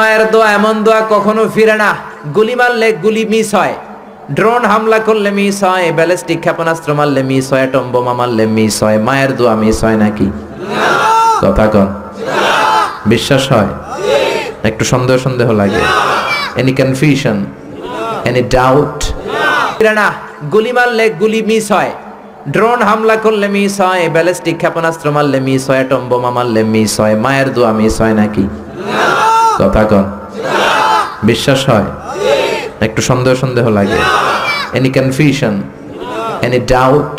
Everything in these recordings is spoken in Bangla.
মায়ের দোয়া এমন দোয়া কখনো ফিরে না গুলি মারলে গুলি মিস হয় ড্রোন হামলা করলে মিস হয় ব্যালিস্টিক ক্ষেপণাস্ত্র মারলে মিস হয় অ্যাটম বোমা মারলে মিস হয় মায়ের দোয়া মিস হয় নাকি কথা কন বিশ্বাস হয় একটু সন্দেহ সন্দেহ লাগে এনি কনফিউশন এনি ডাউট না গুলি মারলে গুলি মিস হয় ড্রোন হামলা করলে মিস হয় ব্যালিস্টিক ক্ষেপণাস্ত্র মারলে মিস হয় অ্যাটম বোমা মারলে মিস হয় মায়ের দোয়া মিস হয় নাকি না কথা কন বিশ্বাস হয় একটু সন্দেহ সন্দেহ লাগে এনি কনফিউশন এনি ডাউট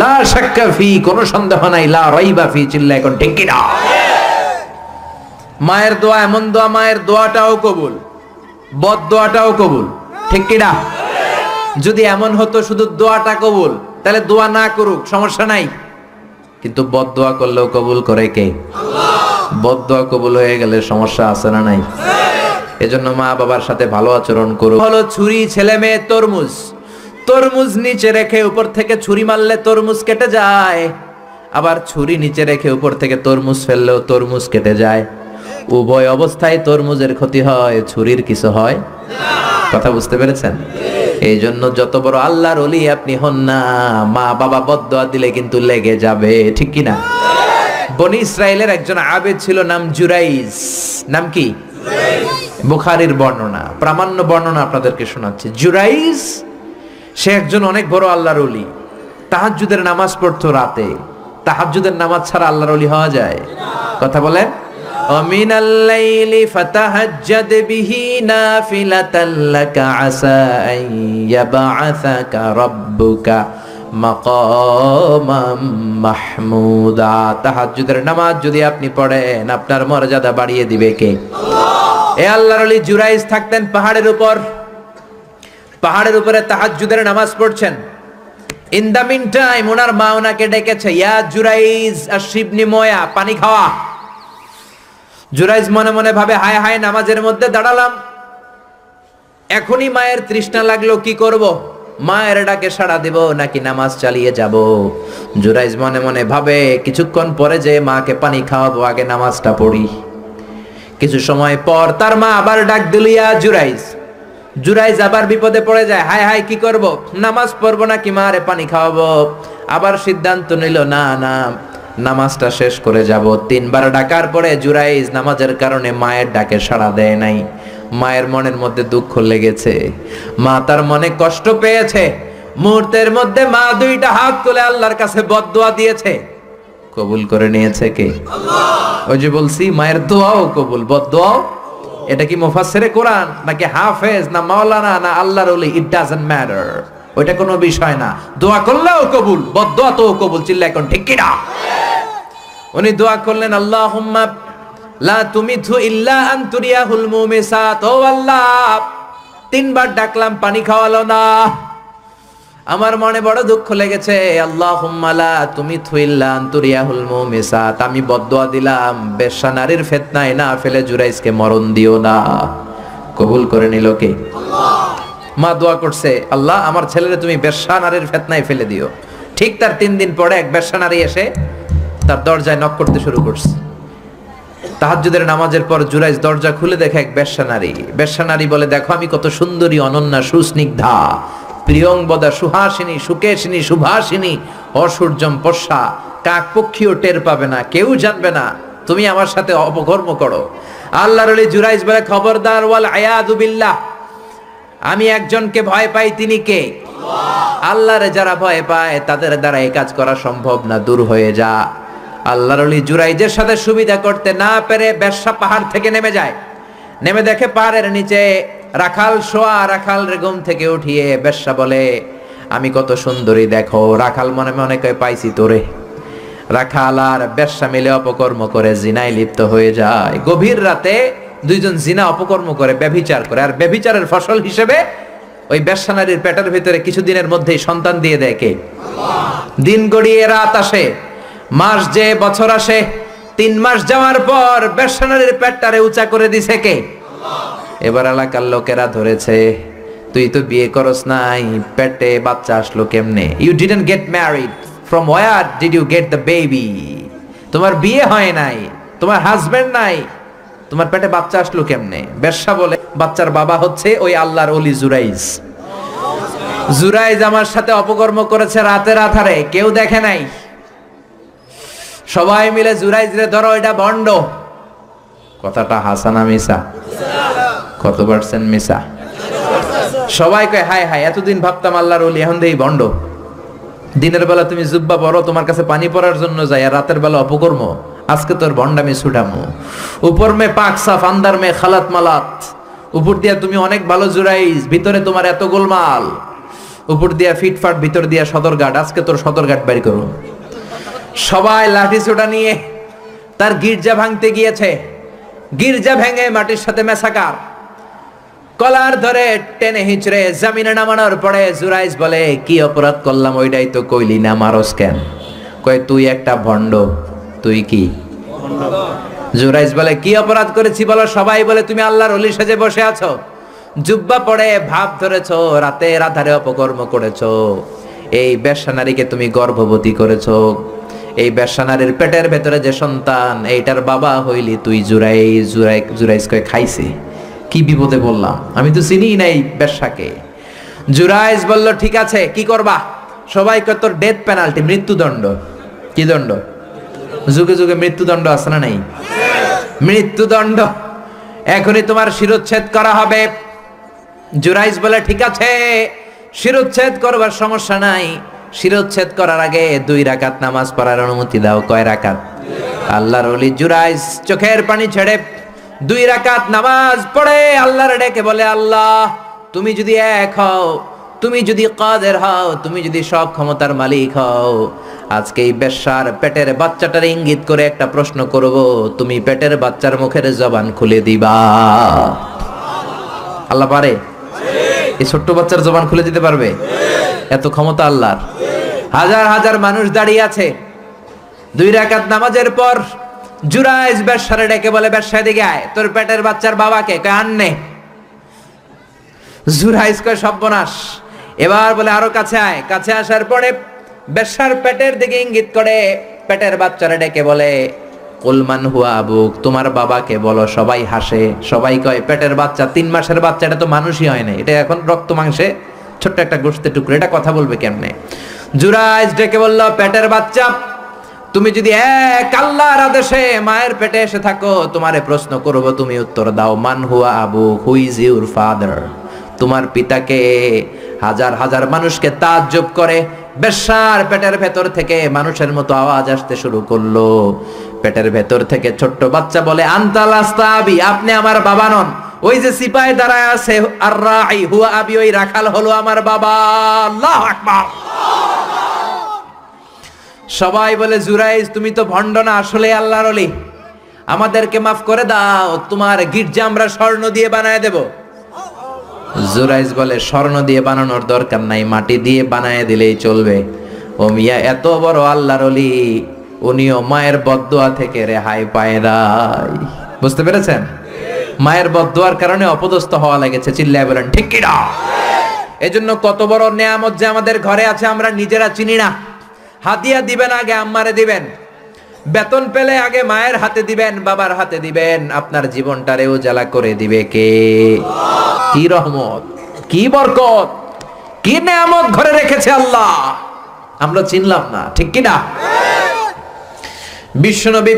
লা শাক্কা ফি কোন সন্দেহ নাই লা রাইবা ফি চিল্লা এখন ঠিক কি না মায়ের দোয়া এমন দোয়া মায়ের দোয়াটাও কবুল বদ দোয়াটাও কবুল ঠিক কি না যদি এমন হতো শুধু দোয়াটা কবুল তাহলে দোয়া না করুক সমস্যা নাই কিন্তু বদ দোয়া করলেও কবুল করে কে আল্লাহ বদয়া কবুল হয়ে গেলে সমস্যা আছে না নাই এজন্য মা বাবার সাথে ভালো আচরণ করো ভালো ছুরি ছেলে মেয়ে তরমুজ তরমুজ নিচে রেখে উপর থেকে ছুরি মারলে তরমুজ কেটে যায় আবার ছুরি নিচে রেখে উপর থেকে তরমুজ ফেললেও তরমুজ কেটে যায় উভয় অবস্থায় তরমুজের ক্ষতি হয় ছুরির কিছু হয় কথা বুঝতে পেরেছেন এই জন্য যত বড় আল্লাহর অলি আপনি হন না মা বাবা বদয়া দিলে কিন্তু লেগে যাবে ঠিক কিনা না বনি ইসরায়েলের একজন আবেদ ছিল নাম জুরাইজ নাম কি বুখারির বর্ণনা প্রামাণ্য বর্ণনা আপনাদেরকে শোনাচ্ছে জুরাইজ সে একজন অনেক বড় আল্লাহর অলি তাহাজুদের নামাজ পড়তো রাতে তাহাজুদের নামাজ ছাড়া আল্লাহর অলি হওয়া যায় কথা বলেন ومن الليل فتهجد به نافلة لك عسى أن يبعثك মাকামাম মাহমুদা তাহাজ্জুদের নামাজ যদি আপনি পড়েন আপনার মর্যাদা বাড়িয়ে দিবে কে এ জুরাইজ থাকতেন পাহাড়ের উপর পাহাড়ের উপরে তাহাজ্জুদের নামাজ পড়ছেন ইন দা মিন টাইম ওনার মা ওনাকে ডেকেছে ইয়া জুরাইজ আর শিবনি ময়া পানি খাওয়া জুরাইজ মনে মনে ভাবে হায় হায় নামাজের মধ্যে দাঁড়ালাম এখনই মায়ের তৃষ্ণা লাগলো কি করবো মায়ের ডাকে সাড়া দেব নাকি নামাজ চালিয়ে যাব জুরাইজ মনে মনে ভাবে কিছুক্ষণ পরে যে মাকে পানি খাওয়াবো আগে নামাজটা পড়ি কিছু সময় পর তার মা আবার ডাক দিলিয়া জুরাইজ জুরাইজ আবার বিপদে পড়ে যায় হায় হায় কি করব নামাজ পড়বো নাকি মারে পানি খাওয়াবো আবার সিদ্ধান্ত নিল না না নামাজটা শেষ করে যাব তিনবার ডাকার পরে জুরাইজ নামাজের কারণে মায়ের ডাকে সাড়া দেয় নাই মায়ের মনের মধ্যে দুঃখ লেগেছে মা তার মনে কষ্ট পেয়েছে মুহূর্তের মধ্যে মা দুইটা হাত তুলে আল্লাহর কাছে বদুয়া দিয়েছে কবুল করে নিয়েছে কে ওই যে বলছি মায়ের দোয়াও কবুল বদুয়াও এটা কি মুফাসসিরে কোরআন নাকি হাফেজ না মাওলানা না আল্লাহর ওলি ইট ডাজন্ট ম্যাটার ওইটা কোনো বিষয় না দোয়া করলেও কবুল বদদোয়া তো কবুল চিল্লা এখন ঠিক কিনা উনি দোয়া করলেন আল্লাহুম্মা লা তুমিথু ইল্লা আন্তরিয়াহুল মুমিসাত ও আল্লাহ তিনবার ডাকলাম পানি খাওয়ালো না আমার মনে বড় দুঃখ লেগেছে আল্লাহ লা তুমি থুইল্লা আন্তরিয়াহুল মুমিসাত আমি বদদোয়া দিলাম বেশ্যা নারীর ফেতনায় না ফেলে জুরাইসকে মরণ দিও না কবুল করে নিল কে মা দোয়া করছে আল্লাহ আমার ছেলেরে তুমি বেশ্যা নারীর ফেতনায় ফেলে দিও ঠিক তার তিন দিন পরে এক বেশ্যা নারী এসে তার দরজায় নক করতে শুরু করছে তাহাজুদের নামাজের পর জুরাইজ দরজা খুলে দেখে এক ব্যবসা নারী ব্যবসা নারী বলে দেখো আমি কত সুন্দরী অনন্যা সুস্নিগ্ধা প্রিয়ংবদা সুহাসিনী সুকেশিনী সুভাসিনী অসূর্যম পশা কাক পক্ষীও টের পাবে না কেউ জানবে না তুমি আমার সাথে অপকর্ম করো আল্লাহর জুরাইজ বলে খবরদার ওয়াল আয়াদুবিল্লাহ আমি একজনকে ভয় পাই তিনি কে আল্লাহরে যারা ভয় পায় তাদের দ্বারা এই কাজ করা সম্ভব না দূর হয়ে যা আল্লাহর আলী জুরাইজের সাথে সুবিধা করতে না পেরে ব্যবসা পাহাড় থেকে নেমে যায় নেমে দেখে পাহাড়ের নিচে রাখাল শোয়া রাখাল রেগম থেকে উঠিয়ে ব্যবসা বলে আমি কত সুন্দরী দেখো রাখাল মনে মনে অনেকে পাইছি তোরে রাখাল আর ব্যবসা মিলে অপকর্ম করে জিনায় লিপ্ত হয়ে যায় গভীর রাতে দুইজন জিনা অপকর্ম করে ব্যভিচার করে আর ব্যভিচারের ফসল হিসেবে ওই ব্যবসা নারীর পেটের ভিতরে কিছুদিনের মধ্যেই সন্তান দিয়ে দেয় কে দিন গড়িয়ে রাত আসে মাস যে বছর আসে তিন মাস যাওয়ার পর বেশনারির পেটটারে উঁচা করে দিছে কে এবার এলাকার লোকেরা ধরেছে তুই তো বিয়ে করস নাই পেটে বাচ্চা আসলো কেমনে you didn't get married from where did you get the baby তোমার বিয়ে হয় নাই তোমার হাজবেন্ড নাই তোমার পেটে বাচ্চা আসলো কেমনে বেশ্যা বলে বাচ্চার বাবা হচ্ছে ওই আল্লাহর অলি জুরাইজ জুরাইজ আমার সাথে অপকর্ম করেছে রাতের আধারে কেউ দেখে নাই সবাই মিলে জুড়ে ধরো এটা বন্ড কথাটা হাসানা মিসা কত পার্সেন্ট মিসা সবাই কয় হাই হাই এতদিন ভাবতাম আল্লাহর এখন দেই বন্ড দিনের বেলা তুমি জুব্বা পরো তোমার কাছে পানি পড়ার জন্য যাই আর রাতের বেলা অপকর্ম আজকে তোর আমি ছুটামো উপর মে পাক সাফ আন্দার মে খালাত মালাত উপর দিয়া তুমি অনেক ভালো জুড়াই ভিতরে তোমার এত গোলমাল উপর দিয়া ফিটফাট ভিতর দিয়া সদরঘাট আজকে তোর সদরঘাট বাড়ি করো সবাই লাঠি ছোটা নিয়ে তার গির্জা ভাঙতে গিয়েছে গির্জা ভেঙে মাটির সাথে মেশাকার কলার ধরে টেনে হিঁচড়ে জামিনে নামানোর পরে জুরাইস বলে কি অপরাধ করলাম ওইটাই তো কইলি না মারস কেন কয় তুই একটা ভণ্ড তুই কি জুরাইস বলে কি অপরাধ করেছি বলো সবাই বলে তুমি আল্লাহর অলি সাজে বসে আছো জুব্বা পড়ে ভাব ধরেছ রাতে রাধারে অপকর্ম করেছো এই নারীকে তুমি গর্ভবতী করেছো এই বেশানারের পেটের ভেতরে যে সন্তান এইটার বাবা হইলি তুই জুরাই জুরাই জুরাইস কয়ে খাইছে কি বিপদে বললাম আমি তো চিনি না এই বেশাকে জুরাইস বলল ঠিক আছে কি করবা সবাই কত ডেথ পেনাল্টি মৃত্যুদণ্ড কি দণ্ড যুগে যুগে মৃত্যুদণ্ড আছে না নাই মৃত্যুদণ্ড এখনই তোমার শিরোচ্ছেদ করা হবে জুরাইস বলে ঠিক আছে শিরোচ্ছেদ করবার সমস্যা নাই শিরোচ্ছেদ করার আগে দুই রাকাত নামাজ পড়ার অনুমতি দাও কয় রাকাত আল্লাহর অলি জুরাই চোখের পানি ছেড়ে দুই রাকাত নামাজ পড়ে আল্লাহর ডেকে বলে আল্লাহ তুমি যদি এক হও তুমি যদি কাদের হও তুমি যদি সব ক্ষমতার মালিক হও আজকে এই বেশ্যার পেটের বাচ্চাটার ইঙ্গিত করে একটা প্রশ্ন করব তুমি পেটের বাচ্চার মুখের জবান খুলে দিবা আল্লাহ পারে এই ছোট্ট বাচ্চার জবান খুলে দিতে পারবে এত ক্ষমতা আল্লাহর হাজার হাজার মানুষ দাঁড়িয়ে আছে দুই রাকাত নামাজের পর জুরাইজ ব্যবসারে ডেকে বলে ব্যবসায় দিকে আয় তোর পেটের বাচ্চার বাবাকে কয় আননে জুরাইজ কয় সর্বনাশ এবার বলে আরো কাছে আয় কাছে আসার পরে ব্যবসার পেটের দিকে ইঙ্গিত করে পেটের বাচ্চারা ডেকে বলে কলমান হুয়া আবুক তোমার বাবাকে বলো সবাই হাসে সবাই কয় পেটের বাচ্চা তিন মাসের বাচ্চা এটা তো মানুষই হয় না এটা এখন রক্ত মাংসে ছোট্ট একটা গোষ্ঠী টুকরো এটা কথা বলবে কেমনে জুরাইজ ডেকে বলল পেটের বাচ্চা তুমি যদি এক আল্লাহর আদেশে মায়ের পেটে এসে থাকো তোমারে প্রশ্ন করব তুমি উত্তর দাও মান হুয়া Abu who is your father তোমার পিতাকে হাজার হাজার মানুষকে তাজ্জব করে বেশার পেটের ভেতর থেকে মানুষের মতো আওয়াজ আসতে শুরু করলো পেটের ভেতর থেকে ছোট্ট বাচ্চা বলে আন্তাল আস্তাবি আপনি আমার বাবা নন ওই যে সিপাই দাঁড়ায় আছে আর রাই হুয়া আবি ওই রাখাল হলো আমার বাবা আল্লাহ আকবার সবাই বলে জুরাইজ তুমি তো ভণ্ড না আসলে আল্লাহর অলি আমাদেরকে মাফ করে দাও তোমার গির্জা আমরা স্বর্ণ দিয়ে বানায় দেবো জুরাইজ বলে স্বর্ণ দিয়ে বানানোর দরকার নাই মাটি দিয়ে বানায় দিলেই চলবে ও মিয়া এত বড় আল্লাহর অলি উনিও মায়ের বদোয়া থেকে রেহাই পায় নাই বুঝতে পেরেছেন মায়ের বদোয়ার কারণে অপদস্থ হওয়া লেগেছে চিল্লায় বলেন ঠিক কিনা এজন্য কত বড় নেয়ামত যে আমাদের ঘরে আছে আমরা নিজেরা চিনি না হাতিয়া দিবেন আগে আম্মারে দিবেন বেতন পেলে আগে মায়ের হাতে দিবেন বাবার হাতে দিবেন আপনার জীবনটারে উজালা করে দিবে কে কি রহমত কি বরকত কি নিয়ামত ঘরে রেখেছে আল্লাহ আমরা চিনলাম না ঠিক কিনা বিশ্বনবী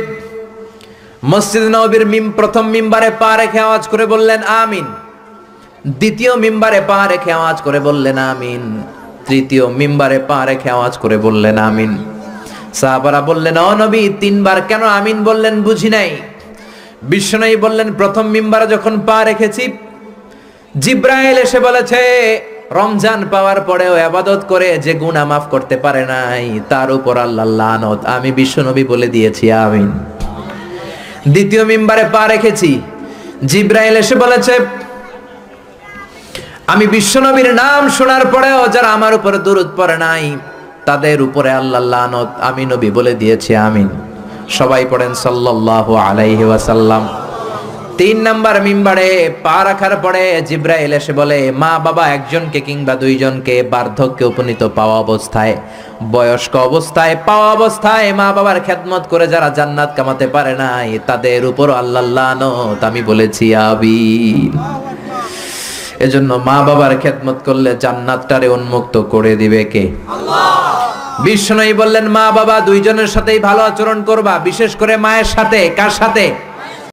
মসজিদ নবীর মিম প্রথম মিম্বারে পা রেখে আওয়াজ করে বললেন আমিন দ্বিতীয় মিম্বারে পা রেখে আওয়াজ করে বললেন আমিন তৃতীয় মিম্বারে পা রেখে আওয়াজ করে বললেন আমিন সাহাবারা বললেন ও নবী তিনবার কেন আমিন বললেন বুঝি নাই বিশ্বনবী বললেন প্রথম মিম্বারে যখন পা রেখেছি জিব্রাইল এসে বলেছে রমজান পাওয়ার পরেও আবাদত করে যে গুণা মাফ করতে পারে নাই তার উপর আল্লাহ লানত আমি বিশ্বনবী বলে দিয়েছি আমিন দ্বিতীয় মেম্বারে পা রেখেছি জিব্রাইল এসে বলেছে আমি বিশ্বনবীর নাম শোনার পরেও যারা আমার উপরে দূরত পরে নাই তাদের উপরে আল্লাহ লানত আমি নবী বলে দিয়েছি আমিন সবাই পড়েন সাল্লাল্লাহু আলাইহি ওয়াসাল্লাম তিন নাম্বার মিম্বারে পা রাখার পরে জিব্রাইল এসে বলে মা বাবা একজনকে কিংবা দুইজনকে বার্ধক্যে উপনীত পাওয়া অবস্থায় বয়স্ক অবস্থায় পাওয়া অবস্থায় মা বাবার খেদমত করে যারা জান্নাত কামাতে পারে নাই তাদের উপর আল্লাহ আমি বলেছি আবি এজন্য মা বাবার খেদমত করলে জান্নাতটারে উন্মুক্ত করে দিবে কে বিষ্ণু বললেন মা বাবা দুইজনের সাথেই ভালো আচরণ করবা বিশেষ করে মায়ের সাথে কার সাথে